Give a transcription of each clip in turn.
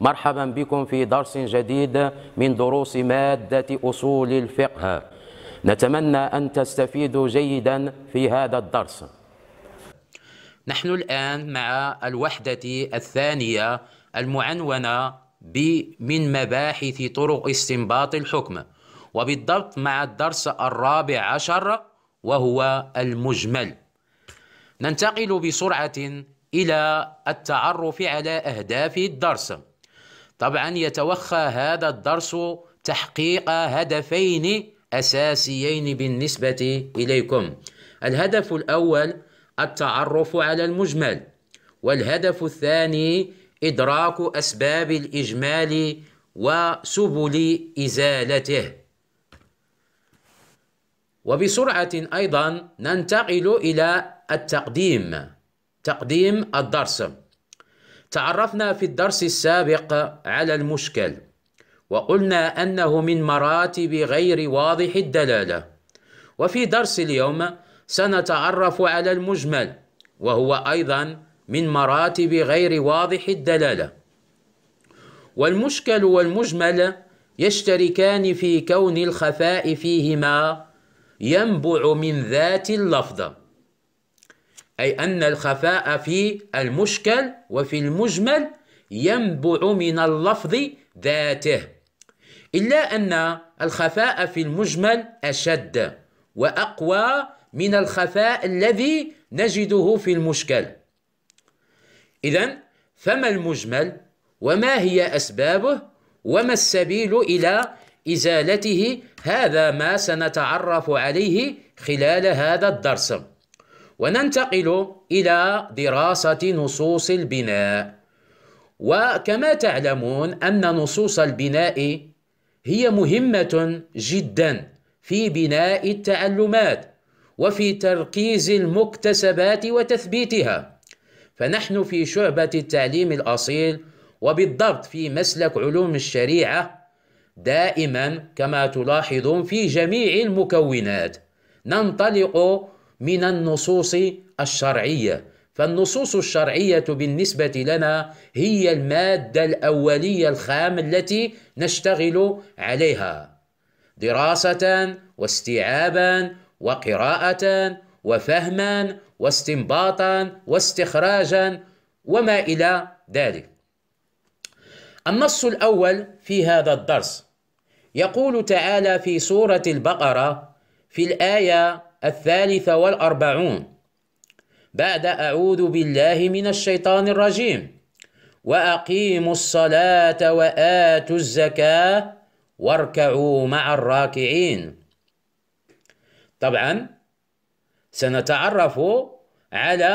مرحبا بكم في درس جديد من دروس مادة أصول الفقه نتمنى أن تستفيدوا جيدا في هذا الدرس نحن الآن مع الوحدة الثانية المعنونة من مباحث طرق استنباط الحكم وبالضبط مع الدرس الرابع عشر وهو المجمل ننتقل بسرعة إلى التعرف على أهداف الدرس طبعا يتوخى هذا الدرس تحقيق هدفين أساسيين بالنسبة إليكم الهدف الأول التعرف على المجمل والهدف الثاني إدراك أسباب الإجمال وسبل إزالته وبسرعة أيضا ننتقل إلى التقديم تقديم الدرس تعرفنا في الدرس السابق على المشكل وقلنا أنه من مراتب غير واضح الدلالة وفي درس اليوم سنتعرف على المجمل وهو أيضا من مراتب غير واضح الدلالة والمشكل والمجمل يشتركان في كون الخفاء فيهما ينبع من ذات اللفظه أي أن الخفاء في المشكل وفي المجمل ينبع من اللفظ ذاته إلا أن الخفاء في المجمل أشد وأقوى من الخفاء الذي نجده في المشكل إذا فما المجمل وما هي أسبابه وما السبيل إلى إزالته هذا ما سنتعرف عليه خلال هذا الدرس وننتقل إلى دراسة نصوص البناء وكما تعلمون أن نصوص البناء هي مهمة جدا في بناء التعلمات وفي تركيز المكتسبات وتثبيتها فنحن في شعبة التعليم الأصيل وبالضبط في مسلك علوم الشريعة دائما كما تلاحظون في جميع المكونات ننطلق من النصوص الشرعيه فالنصوص الشرعيه بالنسبه لنا هي الماده الاوليه الخام التي نشتغل عليها دراسه واستيعابا وقراءه وفهما واستنباطا واستخراجا وما الى ذلك النص الاول في هذا الدرس يقول تعالى في سوره البقره في الايه الثالثة والأربعون بعد أعوذ بالله من الشيطان الرجيم وأقيموا الصلاة وآتوا الزكاة واركعوا مع الراكعين طبعا سنتعرف على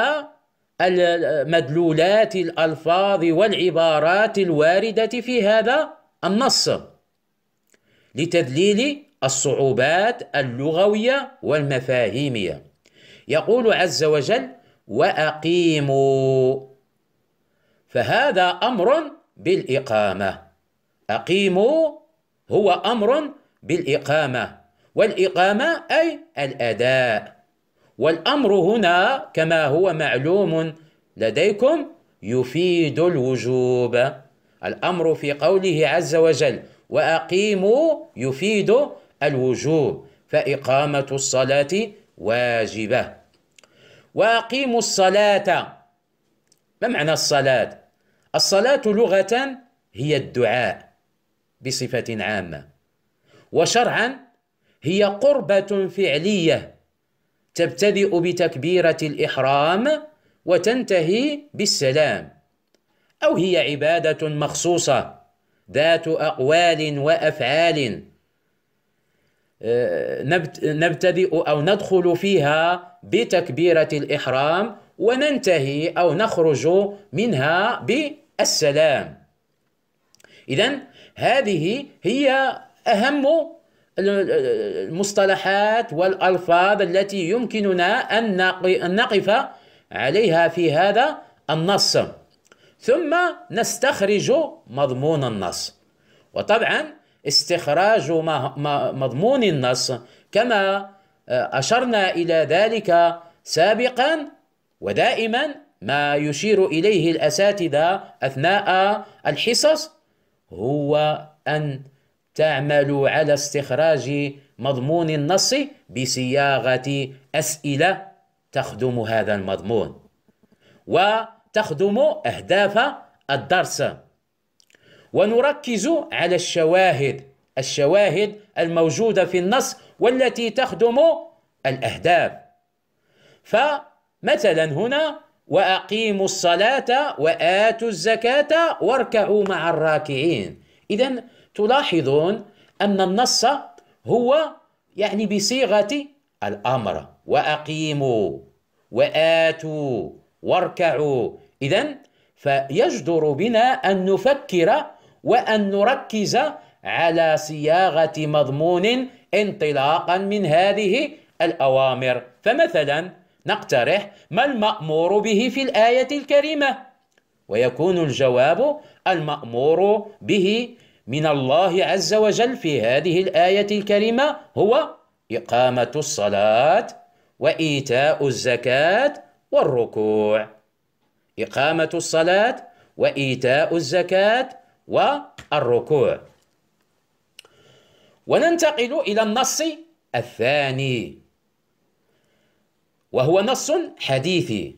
مدلولات الألفاظ والعبارات الواردة في هذا النص لتدليل الصعوبات اللغوية والمفاهيمية يقول عز وجل وأقيموا فهذا أمر بالإقامة أقيموا هو أمر بالإقامة والإقامة أي الأداء والأمر هنا كما هو معلوم لديكم يفيد الوجوب الأمر في قوله عز وجل وأقيموا يفيد الوجوب فإقامة الصلاة واجبة وأقيموا الصلاة ما معنى الصلاة؟ الصلاة لغة هي الدعاء بصفة عامة وشرعا هي قربة فعلية تبتدئ بتكبيرة الإحرام وتنتهي بالسلام أو هي عبادة مخصوصة ذات أقوال وأفعال نبتدئ أو ندخل فيها بتكبيرة الإحرام وننتهي أو نخرج منها بالسلام إذا هذه هي أهم المصطلحات والألفاظ التي يمكننا أن نقف عليها في هذا النص ثم نستخرج مضمون النص وطبعا استخراج مضمون النص كما آه، أشرنا إلى ذلك سابقا ودائما ما يشير إليه الأساتذة أثناء الحصص هو أن تعملوا على استخراج مضمون النص بصياغة أسئلة تخدم هذا المضمون وتخدم أهداف الدرس ونركز على الشواهد الشواهد الموجودة في النص والتي تخدم الأهداف فمثلا هنا وأقيموا الصلاة وآتوا الزكاة واركعوا مع الراكعين إذا تلاحظون أن النص هو يعني بصيغة الأمر وأقيموا وآتوا واركعوا إذا فيجدر بنا أن نفكر وأن نركز على صياغة مضمون انطلاقا من هذه الأوامر فمثلا نقترح ما المأمور به في الآية الكريمة ويكون الجواب المأمور به من الله عز وجل في هذه الآية الكريمة هو إقامة الصلاة وإيتاء الزكاة والركوع إقامة الصلاة وإيتاء الزكاة والركوع وننتقل إلى النص الثاني وهو نص حديثي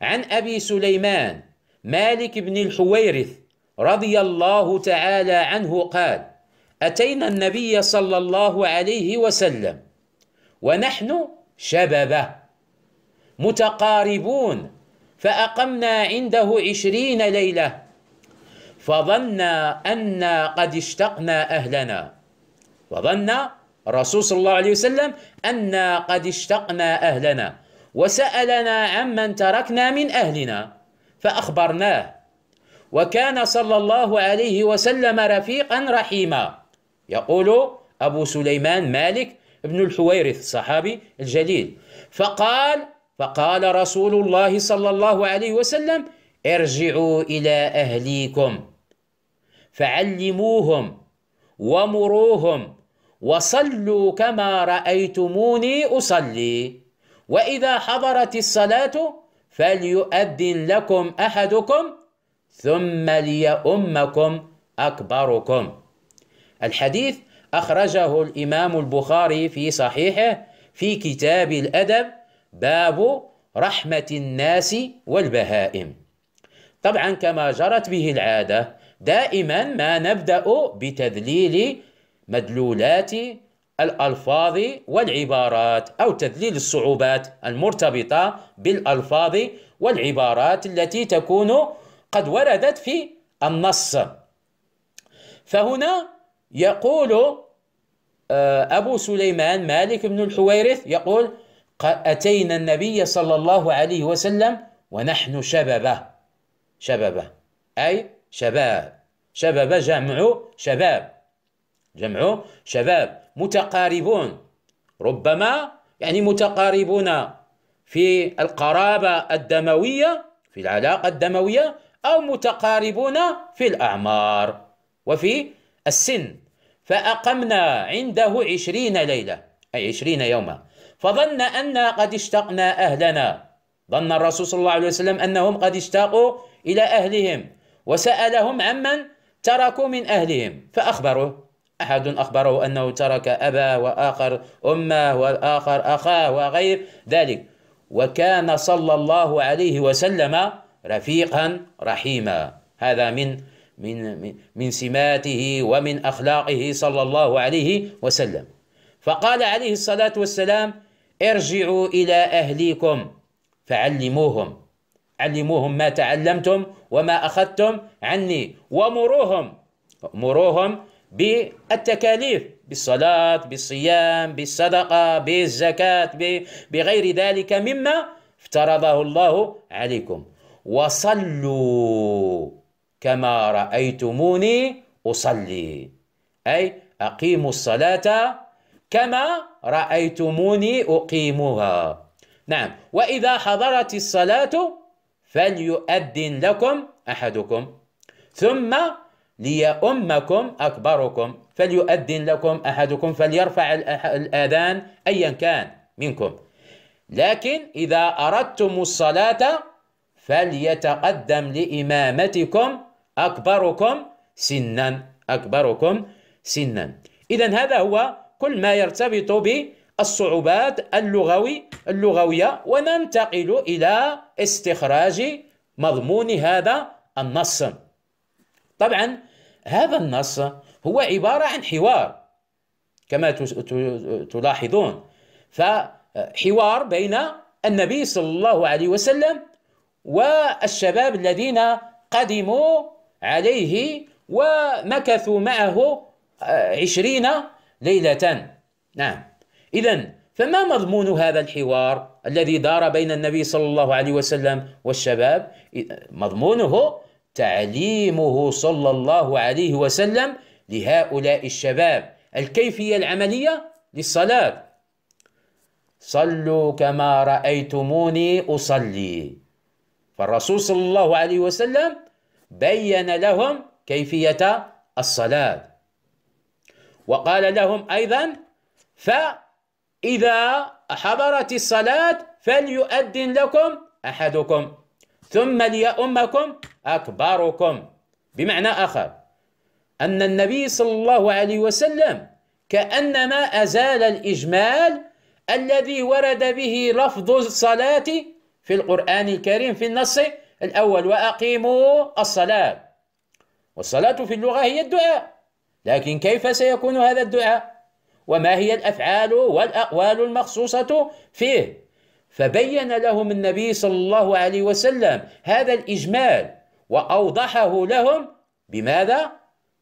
عن أبي سليمان مالك بن الحويرث رضي الله تعالى عنه قال أتينا النبي صلى الله عليه وسلم ونحن شببة متقاربون فأقمنا عنده عشرين ليلة فظنا أنا قد اشتقنا أهلنا وظن رسول صلى الله عليه وسلم أنا قد اشتقنا أهلنا وسألنا عمن تركنا من أهلنا فأخبرناه وكان صلى الله عليه وسلم رفيقا رحيما يقول أبو سليمان مالك بن الحويرث الصحابي الجليل فقال فقال رسول الله صلى الله عليه وسلم ارجعوا إلى أهليكم فعلموهم ومروهم وصلوا كما رايتموني اصلي واذا حضرت الصلاه فليؤذن لكم احدكم ثم ليؤمكم اكبركم الحديث اخرجه الامام البخاري في صحيحه في كتاب الادب باب رحمه الناس والبهائم طبعا كما جرت به العاده دائما ما نبدأ بتذليل مدلولات الألفاظ والعبارات أو تذليل الصعوبات المرتبطة بالألفاظ والعبارات التي تكون قد وردت في النص فهنا يقول آه، أبو سليمان مالك بن الحويرث يقول أتينا النبي صلى الله عليه وسلم ونحن شببه شببه أي شباب شباب جمع شباب جمع شباب متقاربون ربما يعني متقاربون في القرابة الدموية في العلاقة الدموية أو متقاربون في الأعمار وفي السن فأقمنا عنده عشرين ليلة أي عشرين يوما فظن أن قد اشتقنا أهلنا ظن الرسول صلى الله عليه وسلم أنهم قد اشتاقوا إلى أهلهم وسألهم عمن تركوا من أهلهم فأخبروه أحد أخبره أنه ترك أبا وآخر أمه والآخر أخاه وغير ذلك وكان صلى الله عليه وسلم رفيقا رحيما هذا من من من سماته ومن أخلاقه صلى الله عليه وسلم فقال عليه الصلاة والسلام ارجعوا إلى أهليكم فعلموهم علموهم ما تعلمتم وما أخذتم عني ومروهم مروهم بالتكاليف بالصلاة بالصيام بالصدقة بالزكاة بغير ذلك مما افترضه الله عليكم وصلوا كما رأيتموني أصلي أي أقيموا الصلاة كما رأيتموني أقيمها نعم وإذا حضرت الصلاة فليؤذن لكم أحدكم ثم ليؤمكم أكبركم فليؤذن لكم أحدكم فليرفع الآذان أيا كان منكم لكن إذا أردتم الصلاة فليتقدم لإمامتكم أكبركم سنا أكبركم سنا إذا هذا هو كل ما يرتبط بالصعوبات اللغوي اللغوية وننتقل إلى استخراج مضمون هذا النص طبعا هذا النص هو عبارة عن حوار كما تلاحظون فحوار بين النبي صلى الله عليه وسلم والشباب الذين قدموا عليه ومكثوا معه آه، عشرين ليلة نعم إذا فما مضمون هذا الحوار الذي دار بين النبي صلى الله عليه وسلم والشباب مضمونه تعليمه صلى الله عليه وسلم لهؤلاء الشباب الكيفيه العمليه للصلاه صلوا كما رايتموني اصلي فالرسول صلى الله عليه وسلم بين لهم كيفيه الصلاه وقال لهم ايضا ف إذا حضرت الصلاة فليؤذن لكم أحدكم ثم ليؤمكم أكبركم بمعنى آخر أن النبي صلى الله عليه وسلم كأنما أزال الإجمال الذي ورد به لفظ الصلاة في القرآن الكريم في النص الأول وأقيموا الصلاة والصلاة في اللغة هي الدعاء لكن كيف سيكون هذا الدعاء؟ وما هي الافعال والاقوال المخصوصه فيه فبين لهم النبي صلى الله عليه وسلم هذا الاجمال واوضحه لهم بماذا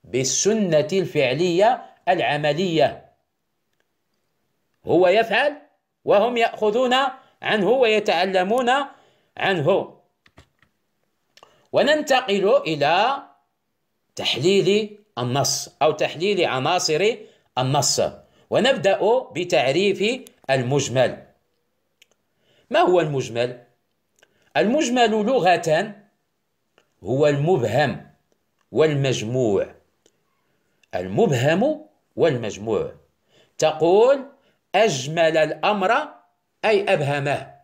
بالسنه الفعليه العمليه هو يفعل وهم ياخذون عنه ويتعلمون عنه وننتقل الى تحليل النص او تحليل عناصر النص ونبدأ بتعريف المجمل ما هو المجمل؟ المجمل لغة هو المبهم والمجموع المبهم والمجموع تقول أجمل الأمر أي أبهمه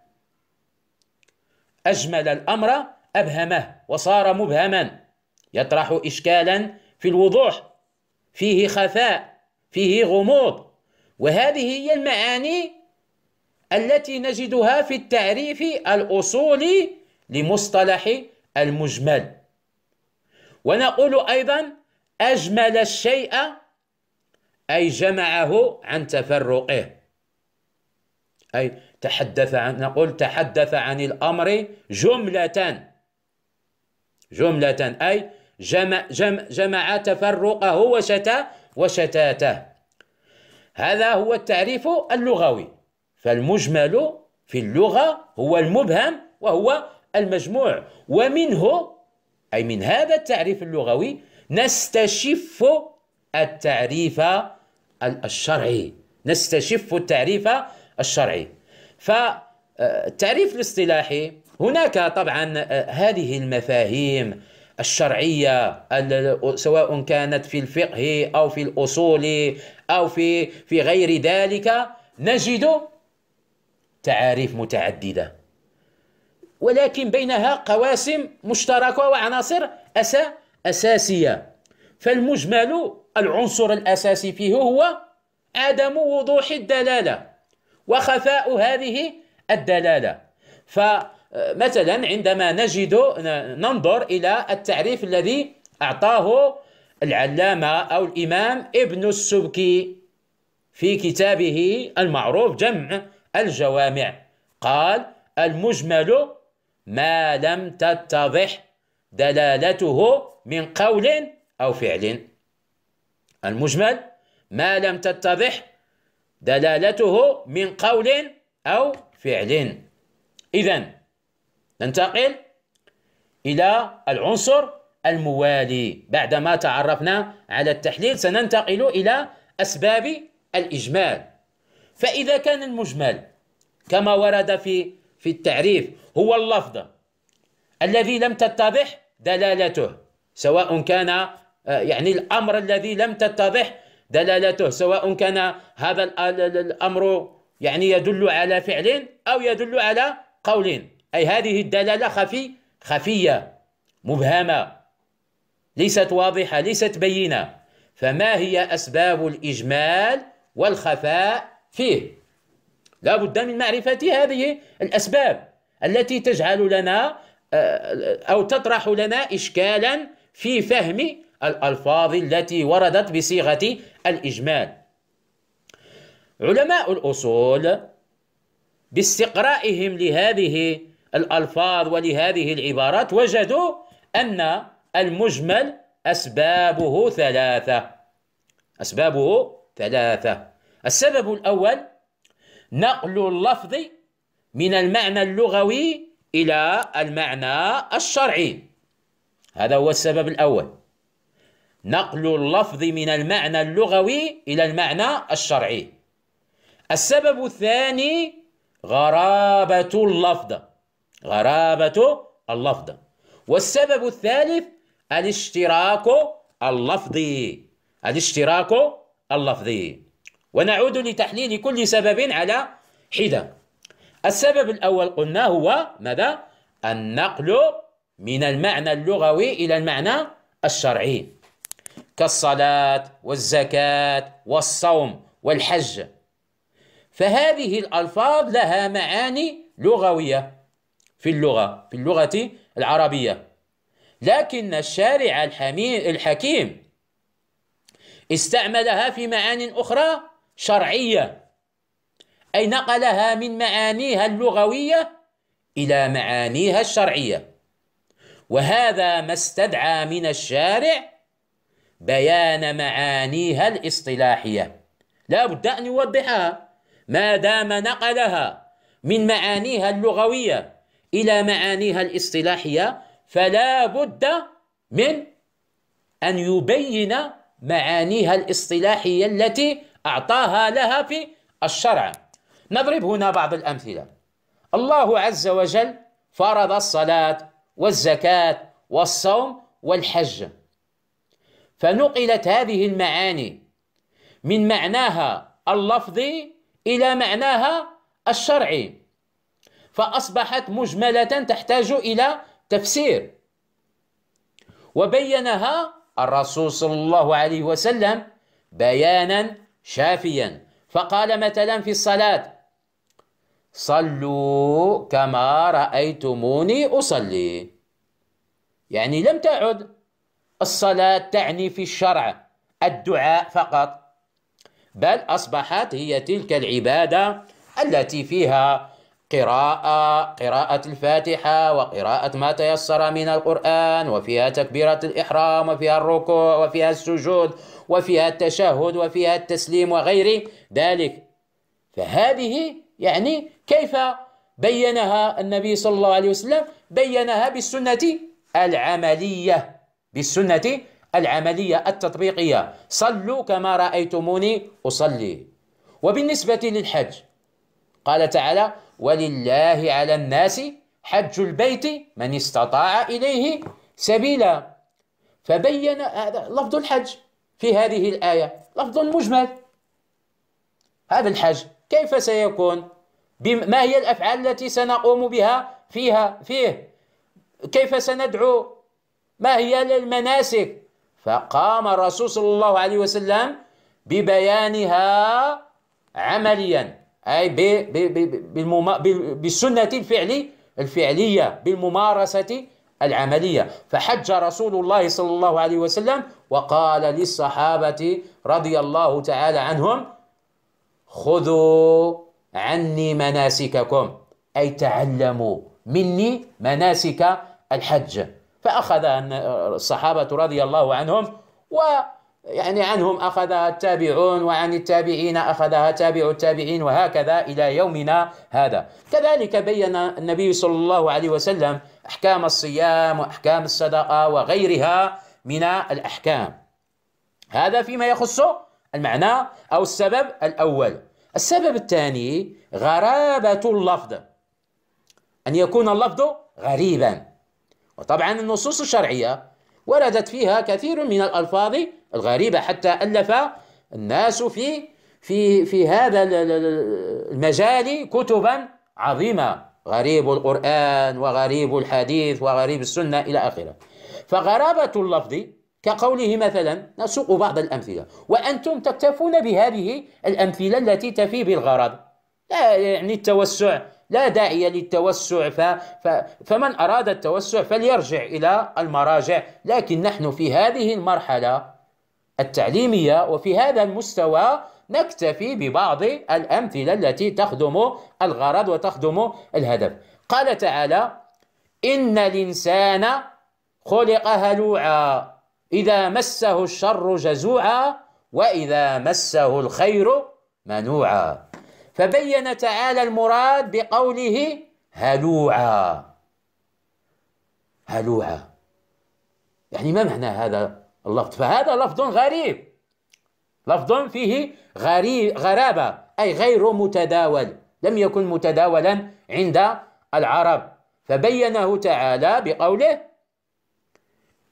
أجمل الأمر أبهمه وصار مبهما يطرح إشكالا في الوضوح فيه خفاء فيه غموض وهذه هي المعاني التي نجدها في التعريف الأصولي لمصطلح المجمل ونقول أيضا أجمل الشيء أي جمعه عن تفرقه أي تحدث عن نقول تحدث عن الأمر جملة جملة أي جمع, جمع, جمع تفرقه وشتاته هذا هو التعريف اللغوي فالمجمل في اللغة هو المبهم وهو المجموع ومنه أي من هذا التعريف اللغوي نستشف التعريف الشرعي نستشف التعريف الشرعي فالتعريف الاصطلاحي هناك طبعا آه، هذه المفاهيم الشرعية سواء كانت في الفقه أو في الأصول أو في في غير ذلك نجد تعاريف متعددة ولكن بينها قواسم مشتركة وعناصر أسا أساسية فالمجمل العنصر الأساسي فيه هو عدم وضوح الدلالة وخفاء هذه الدلالة فمثلا عندما نجد ننظر إلى التعريف الذي أعطاه العلامة أو الإمام ابن السبكي في كتابه المعروف جمع الجوامع قال المجمل ما لم تتضح دلالته من قول أو فعل المجمل ما لم تتضح دلالته من قول أو فعل إذا ننتقل إلى العنصر الموالي بعدما تعرفنا على التحليل سننتقل إلى أسباب الإجمال فإذا كان المجمل كما ورد في في التعريف هو اللفظ الذي لم تتضح دلالته سواء كان آه، يعني الأمر الذي لم تتضح دلالته سواء كان هذا الأمر يعني يدل على فعل أو يدل على قول أي هذه الدلالة خفي خفية مبهمة ليست واضحة ليست بينة فما هي أسباب الإجمال والخفاء فيه لا بد من معرفة هذه الأسباب التي تجعل لنا آه، أو تطرح لنا إشكالا في فهم الألفاظ التي وردت بصيغة الإجمال علماء الأصول باستقرائهم لهذه الألفاظ ولهذه العبارات وجدوا أن المجمل أسبابه ثلاثة أسبابه ثلاثة السبب الأول نقل اللفظ من المعنى اللغوي إلى المعنى الشرعي هذا هو السبب الأول نقل اللفظ من المعنى اللغوي إلى المعنى الشرعي السبب الثاني غرابة اللفظ غرابة اللفظ والسبب الثالث الاشتراك اللفظي الاشتراك اللفظي ونعود لتحليل كل سبب على حدة السبب الأول قلنا هو ماذا؟ النقل من المعنى اللغوي إلى المعنى الشرعي كالصلاة والزكاة والصوم والحج فهذه الألفاظ لها معاني لغوية في اللغة في اللغة العربية لكن الشارع الحكيم استعملها في معان أخرى شرعية أي نقلها من معانيها اللغوية إلى معانيها الشرعية وهذا ما استدعى من الشارع بيان معانيها الاصطلاحية لا بد أن يوضحها ما دام نقلها من معانيها اللغوية إلى معانيها الاصطلاحية فلا بد من أن يبين معانيها الاصطلاحية التي أعطاها لها في الشرع نضرب هنا بعض الأمثلة الله عز وجل فرض الصلاة والزكاة والصوم والحج فنقلت هذه المعاني من معناها اللفظي إلى معناها الشرعي فأصبحت مجملة تحتاج إلى تفسير وبينها الرسول صلى الله عليه وسلم بيانا شافيا فقال مثلا في الصلاة صلوا كما رأيتموني أصلي يعني لم تعد الصلاة تعني في الشرع الدعاء فقط بل أصبحت هي تلك العبادة التي فيها قراءة قراءة الفاتحة وقراءة ما تيسر من القرآن وفيها تكبيرة الإحرام وفيها الركوع وفيها السجود وفيها التشهد وفيها التسليم وغير ذلك فهذه يعني كيف بينها النبي صلى الله عليه وسلم بينها بالسنة العملية بالسنة العملية التطبيقية صلوا كما رأيتموني أصلي وبالنسبة للحج قال تعالى ولله على الناس حج البيت من استطاع إليه سبيلا فبين هذا لفظ الحج في هذه الآية لفظ مجمل هذا الحج كيف سيكون ما هي الأفعال التي سنقوم بها فيها فيه كيف سندعو ما هي المناسك فقام الرسول صلى الله عليه وسلم ببيانها عمليا أي بالسنة الفعلي الفعلية بالممارسة العملية فحج رسول الله صلى الله عليه وسلم وقال للصحابة رضي الله تعالى عنهم خذوا عني مناسككم أي تعلموا مني مناسك الحج فأخذ الصحابة رضي الله عنهم و يعني عنهم أخذها التابعون وعن التابعين أخذها تابع التابعين وهكذا إلى يومنا هذا كذلك بين النبي صلى الله عليه وسلم أحكام الصيام وأحكام الصدقة وغيرها من الأحكام هذا فيما يخص المعنى أو السبب الأول السبب الثاني غرابة اللفظ أن يكون اللفظ غريبا وطبعا النصوص الشرعية وردت فيها كثير من الألفاظ الغريبة حتى ألف الناس في في في هذا المجال كتبا عظيمة غريب القرآن وغريب الحديث وغريب السنة إلى آخره فغرابة اللفظ كقوله مثلا نسوق بعض الأمثلة وأنتم تكتفون بهذه الأمثلة التي تفي بالغرض لا يعني التوسع لا داعي للتوسع ف... ف... فمن أراد التوسع فليرجع إلى المراجع لكن نحن في هذه المرحلة التعليمية وفي هذا المستوى نكتفي ببعض الأمثلة التي تخدم الغرض وتخدم الهدف قال تعالى إن الإنسان خلق هلوعا إذا مسه الشر جزوعا وإذا مسه الخير منوعا فبين تعالى المراد بقوله هلوعا هلوعا يعني ما معنى هذا اللفظ فهذا لفظ غريب لفظ فيه غريب غرابة أي غير متداول لم يكن متداولا عند العرب فبينه تعالى بقوله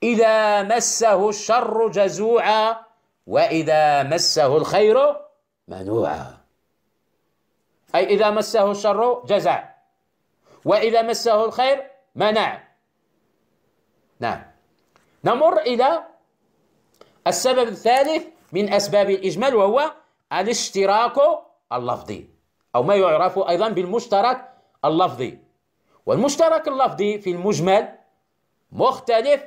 إذا مسه الشر جزوعا وإذا مسه الخير منوعا أي إذا مسه الشر جزع وإذا مسه الخير منع نعم نمر إلى السبب الثالث من أسباب الإجمال وهو الاشتراك اللفظي أو ما يعرف أيضا بالمشترك اللفظي والمشترك اللفظي في المجمل مختلف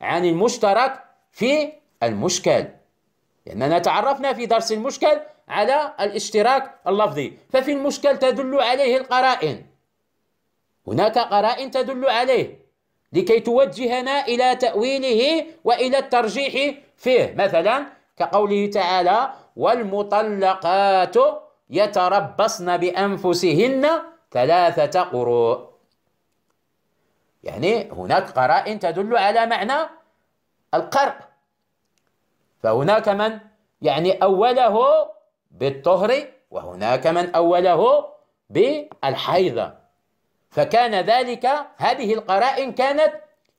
عن المشترك في المشكل لأننا يعني تعرفنا في درس المشكل على الاشتراك اللفظي ففي المشكل تدل عليه القرائن هناك قرائن تدل عليه لكي توجهنا إلى تأويله وإلى الترجيح فيه مثلا كقوله تعالى والمطلقات يتربصن بأنفسهن ثلاثة قروء يعني هناك قرائن تدل على معنى القرء فهناك من يعني أوله بالطهر وهناك من أوله بالحيضة فكان ذلك هذه القرائن كانت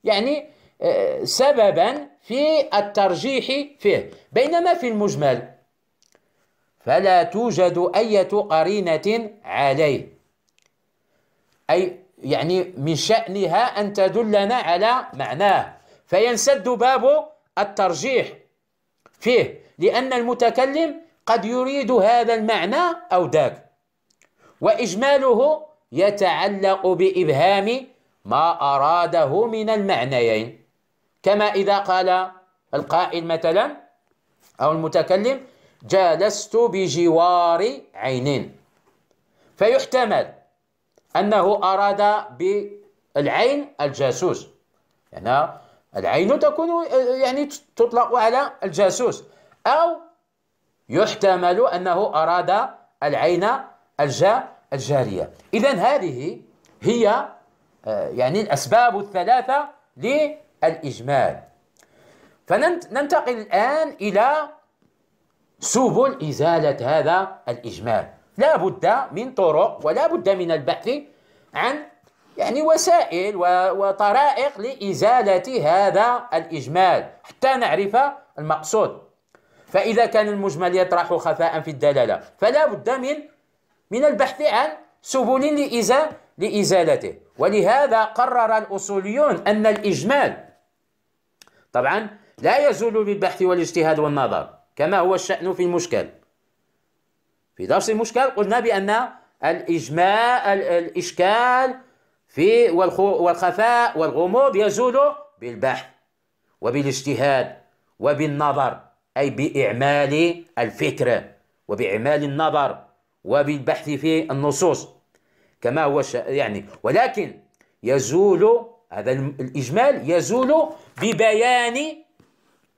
يعني آه، سببا في الترجيح فيه بينما في المجمل فلا توجد أية قرينة عليه أي يعني من شأنها أن تدلنا على معناه فينسد باب الترجيح فيه لأن المتكلم قد يريد هذا المعنى أو ذاك وإجماله يتعلق بإبهام ما أراده من المعنيين كما إذا قال القائل مثلا أو المتكلم جالست بجوار عين فيحتمل أنه أراد بالعين الجاسوس يعني العين تكون يعني تطلق على الجاسوس أو يحتمل أنه أراد العين الجا الجارية إذا هذه هي آه، يعني الأسباب الثلاثة للإجمال فننتقل الآن إلى سبل إزالة هذا الإجمال لا بد من طرق ولا بد من البحث عن يعني وسائل وطرائق لإزالة هذا الإجمال حتى نعرف المقصود فإذا كان المجمل يطرح خفاء في الدلالة فلا بد من من البحث عن سبل لإزا لإزالته ولهذا قرر الأصوليون أن الإجمال طبعا لا يزول بالبحث والاجتهاد والنظر كما هو الشأن في المشكل في درس المشكل قلنا بأن الإجماع الإشكال في والخفاء والغموض يزول بالبحث وبالاجتهاد وبالنظر أي بإعمال الفكرة وبإعمال النظر وبالبحث في النصوص كما هو يعني ولكن يزول هذا الإجمال يزول ببيان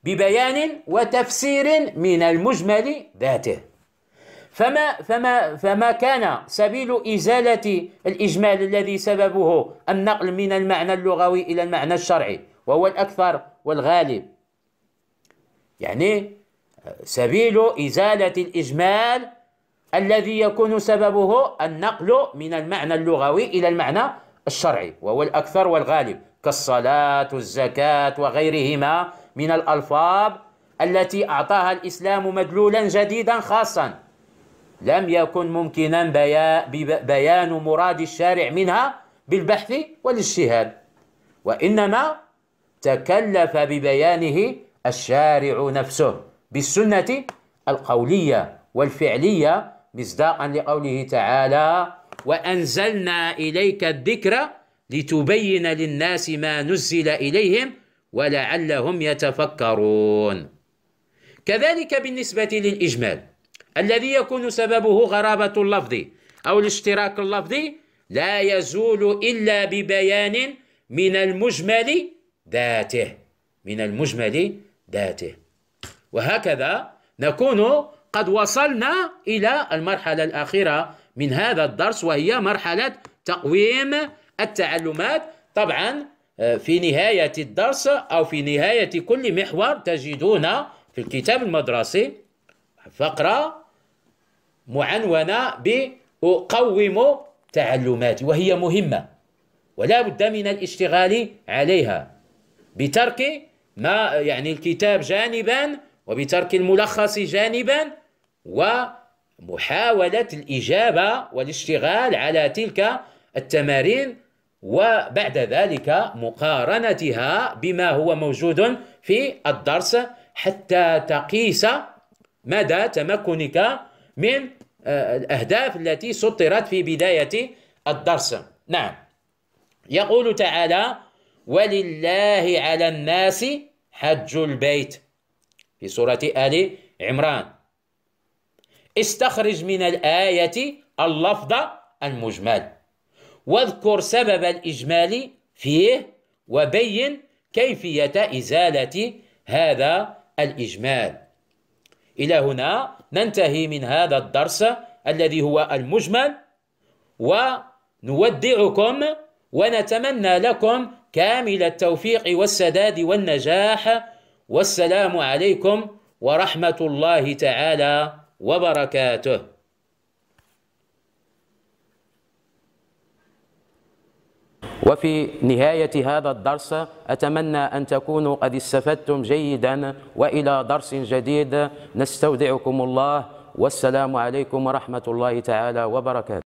ببيان وتفسير من المجمل ذاته فما فما فما كان سبيل إزالة الإجمال الذي سببه النقل من المعنى اللغوي إلى المعنى الشرعي وهو الأكثر والغالب يعني آه, سبيل إزالة الإجمال الذي يكون سببه النقل من المعنى اللغوي إلى المعنى الشرعي وهو الأكثر والغالب كالصلاة والزكاة وغيرهما من الألفاظ التي أعطاها الإسلام مدلولا جديدا خاصا لم يكن ممكنا بيان مراد الشارع منها بالبحث والاجتهاد وإنما تكلف ببيانه الشارع نفسه بالسنة القولية والفعلية مصداقا لقوله تعالى وأنزلنا إليك الذكر لتبين للناس ما نزل إليهم ولعلهم يتفكرون كذلك بالنسبة للإجمال الذي يكون سببه غرابة اللفظ أو الاشتراك اللفظي لا يزول إلا ببيان من المجمل ذاته من المجمل ذاته وهكذا نكون قد وصلنا إلى المرحلة الأخيرة من هذا الدرس وهي مرحلة تقويم التعلمات طبعا آه، في نهاية الدرس أو في نهاية كل محور تجدون في الكتاب المدرسي فقرة معنونة بأقوم تعلماتي وهي مهمة ولا بد من الاشتغال عليها بترك ما يعني الكتاب جانبا وبترك الملخص جانبا ومحاولة الإجابة والاشتغال على تلك التمارين وبعد ذلك مقارنتها بما هو موجود في الدرس حتى تقيس مدى تمكنك من آه، الأهداف التي سطرت في بداية الدرس نعم يقول تعالى ولله على الناس حج البيت في سورة آل عمران استخرج من الآية اللفظ المجمل واذكر سبب الإجمال فيه وبين كيفية إزالة هذا الإجمال إلى هنا ننتهي من هذا الدرس الذي هو المجمل ونودعكم ونتمنى لكم كامل التوفيق والسداد والنجاح والسلام عليكم ورحمة الله تعالى وبركاته وفي نهاية هذا الدرس أتمنى أن تكونوا قد استفدتم جيدا وإلى درس جديد نستودعكم الله والسلام عليكم ورحمة الله تعالى وبركاته